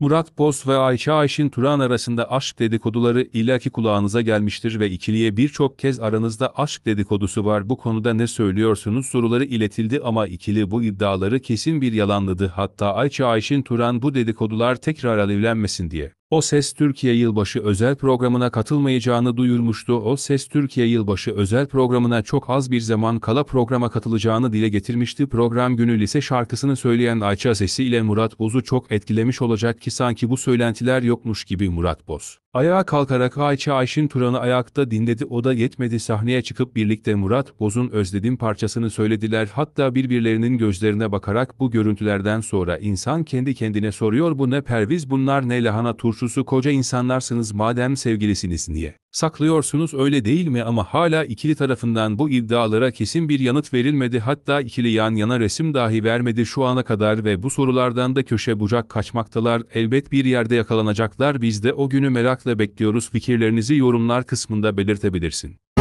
Murat Boz ve Ayça Ayşin Turan arasında aşk dedikoduları illaki kulağınıza gelmiştir ve ikiliye birçok kez aranızda aşk dedikodusu var bu konuda ne söylüyorsunuz soruları iletildi ama ikili bu iddiaları kesin bir yalanladı hatta Ayça Ayşin Turan bu dedikodular tekrar alevlenmesin diye. O Ses Türkiye Yılbaşı özel programına katılmayacağını duyurmuştu. O Ses Türkiye Yılbaşı özel programına çok az bir zaman kala programa katılacağını dile getirmişti. Program günü lise şarkısını söyleyen Ayça Sesi ile Murat Boz'u çok etkilemiş olacak ki sanki bu söylentiler yokmuş gibi Murat Boz. Ayağa kalkarak Ayça Ayşin Turan'ı ayakta dinledi o da yetmedi sahneye çıkıp birlikte Murat Boz'un Özledim parçasını söylediler hatta birbirlerinin gözlerine bakarak bu görüntülerden sonra insan kendi kendine soruyor bu ne perviz bunlar ne lahana turşu suçlusu koca insanlarsınız madem sevgilisiniz niye? Saklıyorsunuz öyle değil mi ama hala ikili tarafından bu iddialara kesin bir yanıt verilmedi hatta ikili yan yana resim dahi vermedi şu ana kadar ve bu sorulardan da köşe bucak kaçmaktalar elbet bir yerde yakalanacaklar biz de o günü merakla bekliyoruz fikirlerinizi yorumlar kısmında belirtebilirsin.